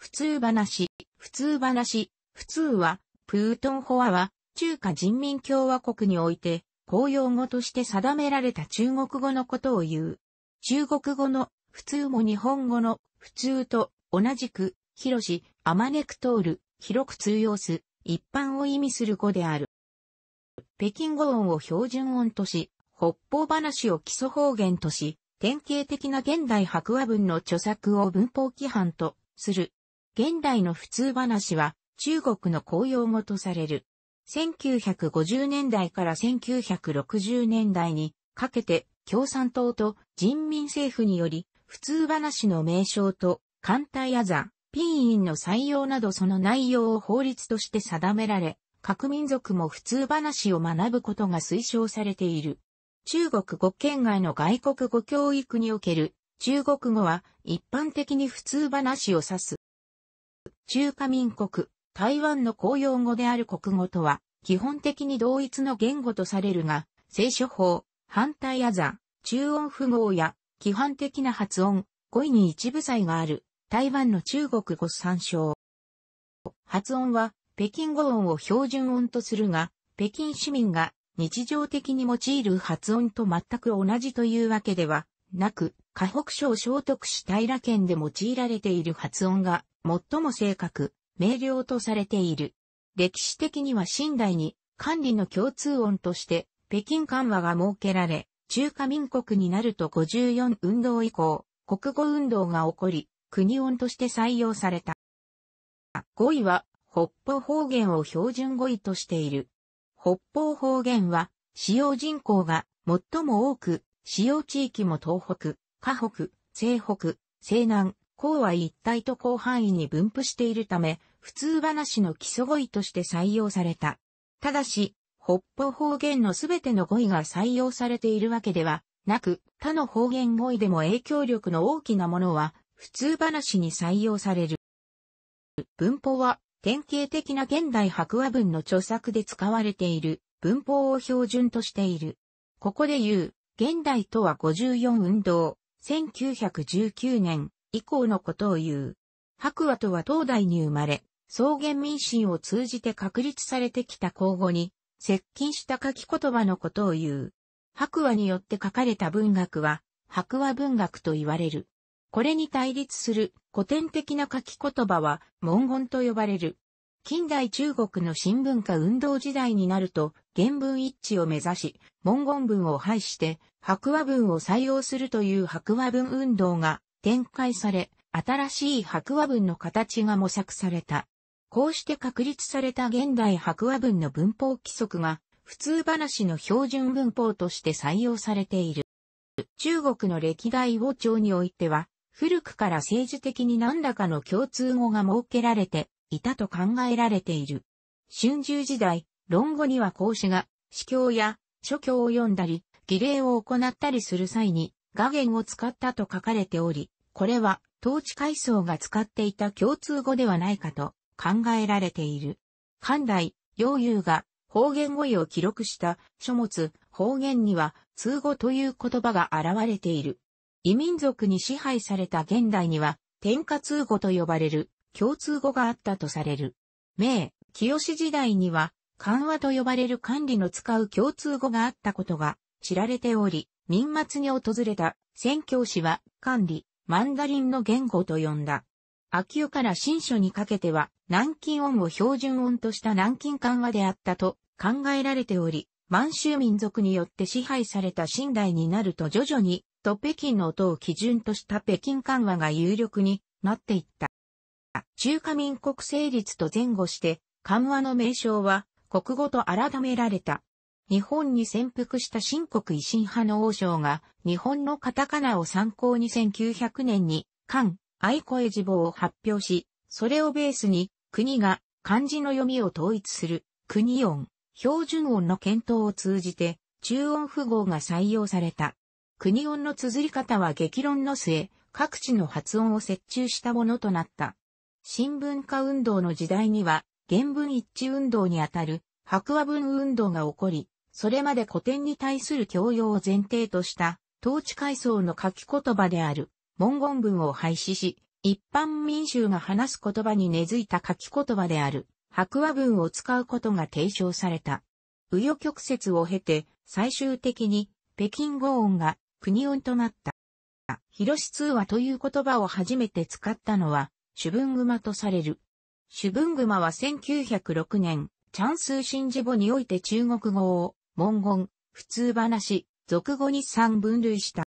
普通話、普通話、普通は、プートンホアは、中華人民共和国において、公用語として定められた中国語のことを言う。中国語の、普通も日本語の、普通と、同じく、広し、アマネクトール、広く通用す、一般を意味する語である。北京語音を標準音とし、北方話を基礎方言とし、典型的な現代白話文の著作を文法規範とする。現代の普通話は中国の公用語とされる。1950年代から1960年代にかけて共産党と人民政府により普通話の名称と艦隊あざ、ピーンの採用などその内容を法律として定められ、各民族も普通話を学ぶことが推奨されている。中国語圏外の外国語教育における中国語は一般的に普通話を指す中華民国、台湾の公用語である国語とは、基本的に同一の言語とされるが、聖書法、反対あざ、中音符号や、規範的な発音、語彙に一部罪がある、台湾の中国語参照。発音は、北京語音を標準音とするが、北京市民が日常的に用いる発音と全く同じというわけではなく、河北省聖徳市平県で用いられている発音が最も正確、明瞭とされている。歴史的には新代に管理の共通音として北京緩和が設けられ、中華民国になると54運動以降、国語運動が起こり、国音として採用された。5位は、北方方言を標準語彙としている。北方方言は、使用人口が最も多く、使用地域も東北、河北、西北、西南、項は一体と広範囲に分布しているため、普通話の基礎語彙として採用された。ただし、北方方言のすべての語彙が採用されているわけではなく、他の方言語彙でも影響力の大きなものは、普通話に採用される。文法は、典型的な現代白話文の著作で使われている文法を標準としている。ここで言う、現代とは54運動、1919年、以降のことを言う。白話とは東大に生まれ、草原民心を通じて確立されてきた口語に、接近した書き言葉のことを言う。白話によって書かれた文学は、白話文学と言われる。これに対立する古典的な書き言葉は文言と呼ばれる。近代中国の新文化運動時代になると原文一致を目指し文言文を廃して白話文を採用するという白話文運動が展開され、新しい白話文の形が模索された。こうして確立された現代白話文の文法規則が、普通話の標準文法として採用されている。中国の歴代王朝においては、古くから政治的に何らかの共通語が設けられていたと考えられている。春秋時代、論語には孔子が、司教や諸教を読んだり、儀礼を行ったりする際に、画言を使ったと書かれており、これは統治階層が使っていた共通語ではないかと考えられている。寛大、領有が方言語彙を記録した書物、方言には通語という言葉が現れている。異民族に支配された現代には、天下通語と呼ばれる共通語があったとされる。明、清時代には、緩和と呼ばれる管理の使う共通語があったことが知られており、民末に訪れた宣教師は管理、マンダリンの言語と呼んだ。秋代から新書にかけては、南京音を標準音とした南京緩和であったと考えられており、満州民族によって支配された寝代になると徐々に、と北京の音を基準とした北京緩和が有力になっていった。中華民国成立と前後して、緩和の名称は国語と改められた。日本に潜伏した新国維新派の王将が、日本のカタカナを参考に1900年に、漢、愛子絵字棒を発表し、それをベースに、国が漢字の読みを統一する、国音、標準音の検討を通じて、中音符号が採用された。国音の綴り方は激論の末、各地の発音を折衷したものとなった。新聞化運動の時代には、原文一致運動にあたる、白話文運動が起こり、それまで古典に対する教養を前提とした、統治階層の書き言葉である文言文を廃止し、一般民衆が話す言葉に根付いた書き言葉である白話文を使うことが提唱された。紆余曲折を経て、最終的に北京語音が国音となった。広通話という言葉を初めて使ったのは、主文隈とされる。主文隈は1906年、チャンスー新字母において中国語を文言、普通話、俗語に3分類した。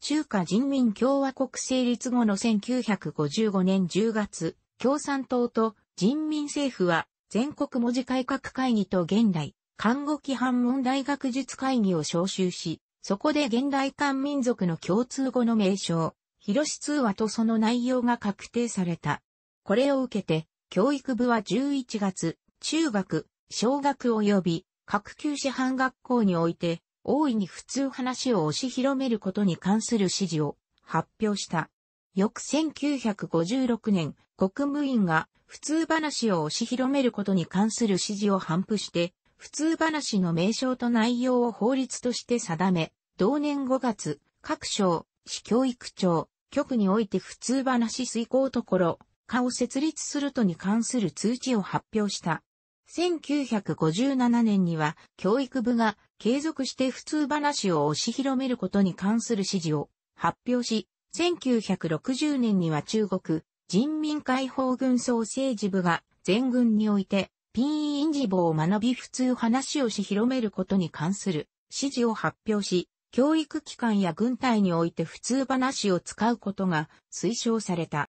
中華人民共和国成立後の1955年10月、共産党と人民政府は全国文字改革会議と現代、看護規範問題学術会議を招集し、そこで現代漢民族の共通語の名称、広し通話とその内容が確定された。これを受けて、教育部は11月、中学、小学及び各級師範学校において、大いに普通話を推し広めることに関する指示を発表した。翌1956年、国務院が普通話を推し広めることに関する指示を反布して、普通話の名称と内容を法律として定め、同年5月、各省、市教育庁、局において普通話遂行ところ、課を設立するとに関する通知を発表した。1957年には教育部が継続して普通話を推し広めることに関する指示を発表し、1960年には中国人民解放軍総政治部が全軍においてピンインジボを学び普通話をし広めることに関する指示を発表し、教育機関や軍隊において普通話を使うことが推奨された。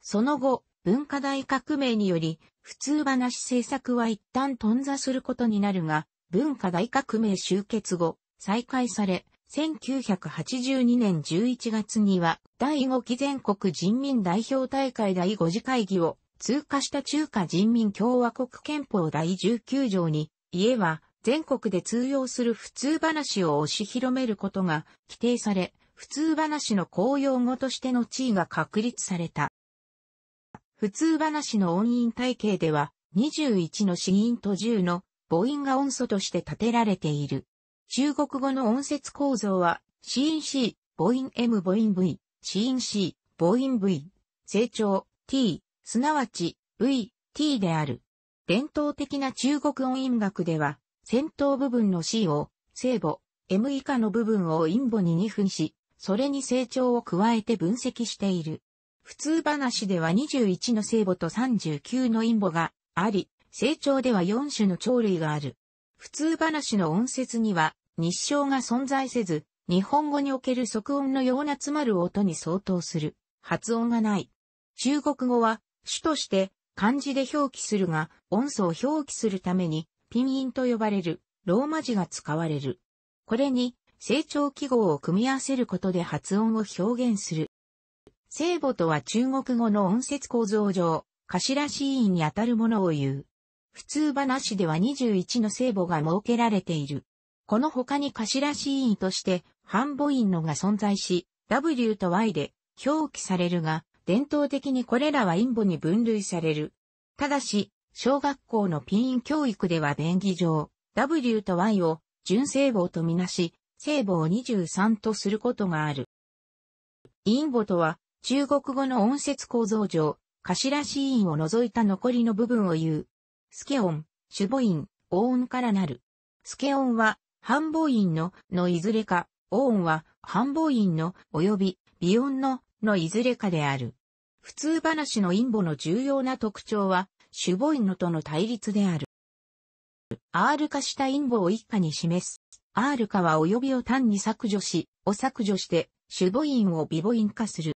その後、文化大革命により普通話政策は一旦頓挫することになるが、文化大革命終結後、再開され、1982年11月には、第5期全国人民代表大会第5次会議を通過した中華人民共和国憲法第19条に、家は全国で通用する普通話を推し広めることが規定され、普通話の公用語としての地位が確立された。普通話の音韻体系では、21の子音と10の母音が音素として立てられている。中国語の音節構造は、子音 C、母音 M 母音 V、子音 C、母音 V、成長 T、すなわち V、T である。伝統的な中国音韻学では、先頭部分の C を、聖母、M 以下の部分を陰母に2分し、それに成長を加えて分析している。普通話では21の聖母と39の陰母があり、成長では4種の鳥類がある。普通話の音節には日照が存在せず、日本語における即音のような詰まる音に相当する発音がない。中国語は主として漢字で表記するが、音素を表記するためにピンインと呼ばれるローマ字が使われる。これに成長記号を組み合わせることで発音を表現する。聖母とは中国語の音節構造上、頭死因にあたるものを言う。普通話では21の聖母が設けられている。この他に頭死因として、半母音のが存在し、W と Y で表記されるが、伝統的にこれらは陰母に分類される。ただし、小学校のピン教育では便宜上、W と Y を純聖母とみなし、聖母を23とすることがある。陰母とは、中国語の音節構造上、頭子音を除いた残りの部分を言う。スケ音、主母音、オ音からなる。スケ音は、半母音の、のいずれか、オ音は、半母音の、及び、微音の、のいずれかである。普通話の陰母の重要な特徴は、主母音のとの対立である。R 化した陰母を一下に示す。R 化は及びを単に削除し、を削除して、主母音を微母音化する。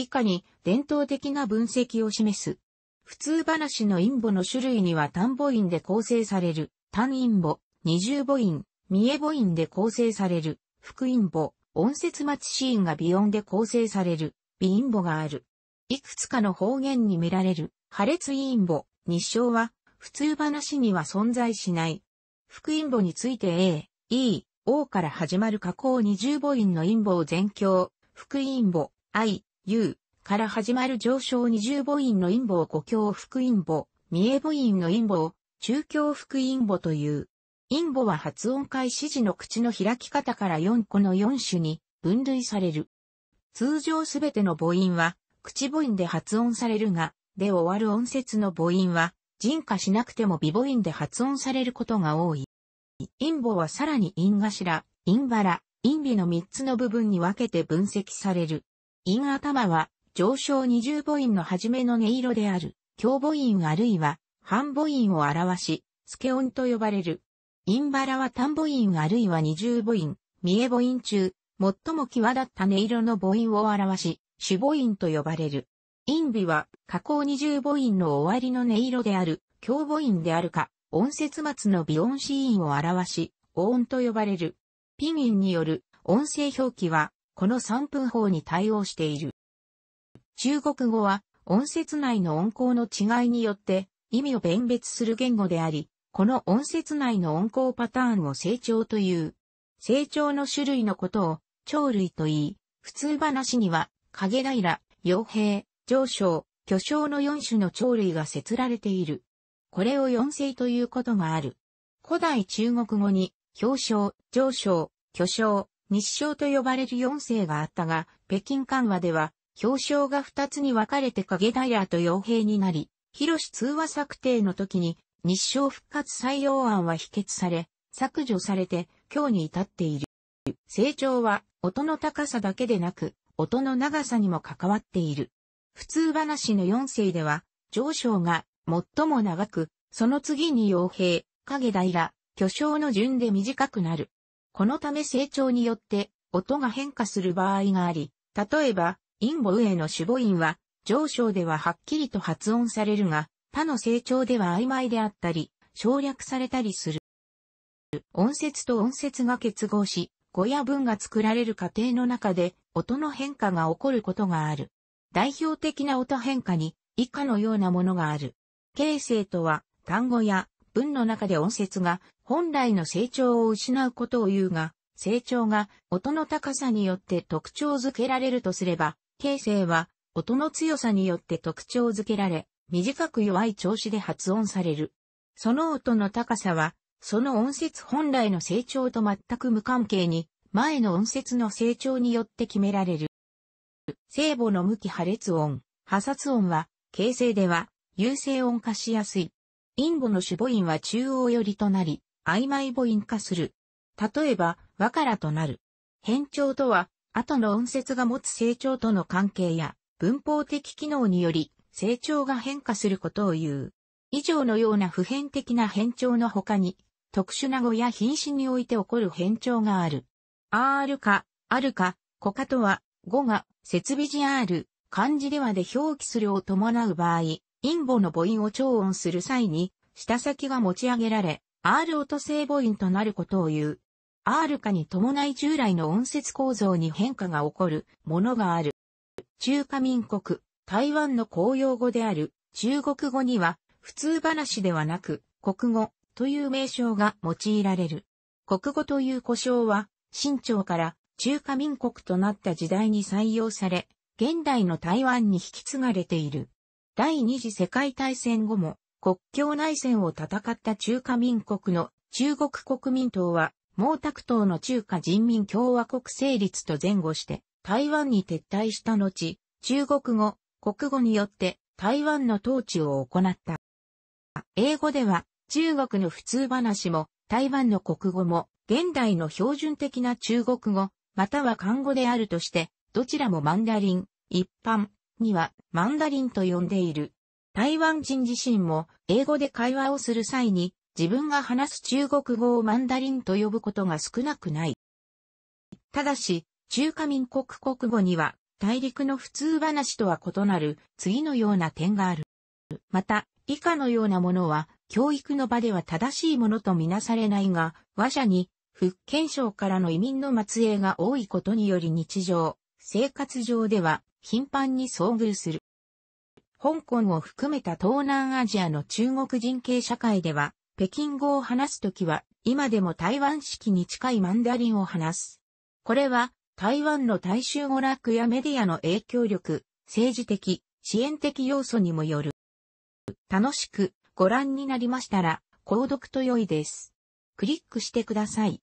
以下に伝統的な分析を示す。普通話の陰母の種類には単母音で構成される、単陰母、二重母音、三重母音で構成される、副陰母、音節待ちシーンが微音で構成される、微陰母がある。いくつかの方言に見られる、破裂陰母、日照は、普通話には存在しない。副陰母について A、E、O から始まる加工二重母音の陰母を全教、副陰母、I、U から始まる上昇二重母音の陰謀を五教副陰謀、三重母音の陰謀、を中教副陰謀という。陰謀は発音開始時の口の開き方から4個の4種に分類される。通常すべての母音は口母音で発音されるが、で終わる音節の母音は人化しなくても微母音で発音されることが多い。陰謀はさらに陰頭、陰腹、陰尾の3つの部分に分けて分析される。陰頭は、上昇二重母音の初めの音色である、強母音あるいは、半母音を表し、スケ音と呼ばれる。陰腹は単母音あるいは二重母音、三重母音中、最も際立った音色の母音を表し、主母音と呼ばれる。陰尾は、下降二重母音の終わりの音色である、強母音であるか、音節末の微音子音を表し、音と呼ばれる。ピン音による音声表記は、この三分法に対応している。中国語は音節内の音項の違いによって意味を弁別する言語であり、この音節内の音項パターンを成長という。成長の種類のことを鳥類と言い、普通話には影平、傭兵、上昇、巨匠の4種の鳥類が説られている。これを四世ということがある。古代中国語に、表彰、上昇、巨匠、日照と呼ばれる4世があったが、北京緩和では、表彰が2つに分かれて影平と傭兵になり、広し通話策定の時に、日照復活採用案は否決され、削除されて、今日に至っている。成長は、音の高さだけでなく、音の長さにも関わっている。普通話の4世では、上昇が最も長く、その次に傭兵、影平、巨匠の順で短くなる。このため成長によって音が変化する場合があり、例えば、インボウの主母音は、上昇でははっきりと発音されるが、他の成長では曖昧であったり、省略されたりする。音節と音節が結合し、語や文が作られる過程の中で、音の変化が起こることがある。代表的な音変化に、以下のようなものがある。形成とは、単語や文の中で音節が本来の成長を失うことを言うが、成長が音の高さによって特徴づけられるとすれば、形成は音の強さによって特徴づけられ、短く弱い調子で発音される。その音の高さは、その音節本来の成長と全く無関係に、前の音節の成長によって決められる。聖母の向き破裂音、破殺音は、形成では、優勢音化しやすい。イン語の主母音は中央寄りとなり、曖昧母音化する。例えば、和からとなる。変調とは、後の音節が持つ成長との関係や、文法的機能により、成長が変化することを言う。以上のような普遍的な変調の他に、特殊な語や品詞において起こる変調がある。R か、あるか、コカとは、語が、設備時 R、漢字ではで表記するを伴う場合、陰母の母音を調音する際に、舌先が持ち上げられ、R 音声母音となることを言う。R 化に伴い従来の音節構造に変化が起こるものがある。中華民国、台湾の公用語である中国語には普通話ではなく国語という名称が用いられる。国語という呼称は清朝から中華民国となった時代に採用され、現代の台湾に引き継がれている。第二次世界大戦後も国境内戦を戦った中華民国の中国国民党は毛沢東の中華人民共和国成立と前後して台湾に撤退した後、中国語、国語によって台湾の統治を行った。英語では中国の普通話も台湾の国語も現代の標準的な中国語または漢語であるとしてどちらもマンダリン、一般、にはマンダリンと呼んでいる。台湾人自身も英語で会話をする際に自分が話す中国語をマンダリンと呼ぶことが少なくない。ただし、中華民国国語には大陸の普通話とは異なる次のような点がある。また、以下のようなものは教育の場では正しいものとみなされないが、話者に福建省からの移民の末裔が多いことにより日常、生活上では頻繁に遭遇する。香港を含めた東南アジアの中国人系社会では、北京語を話すときは、今でも台湾式に近いマンダリンを話す。これは、台湾の大衆娯楽やメディアの影響力、政治的、支援的要素にもよる。楽しくご覧になりましたら、購読と良いです。クリックしてください。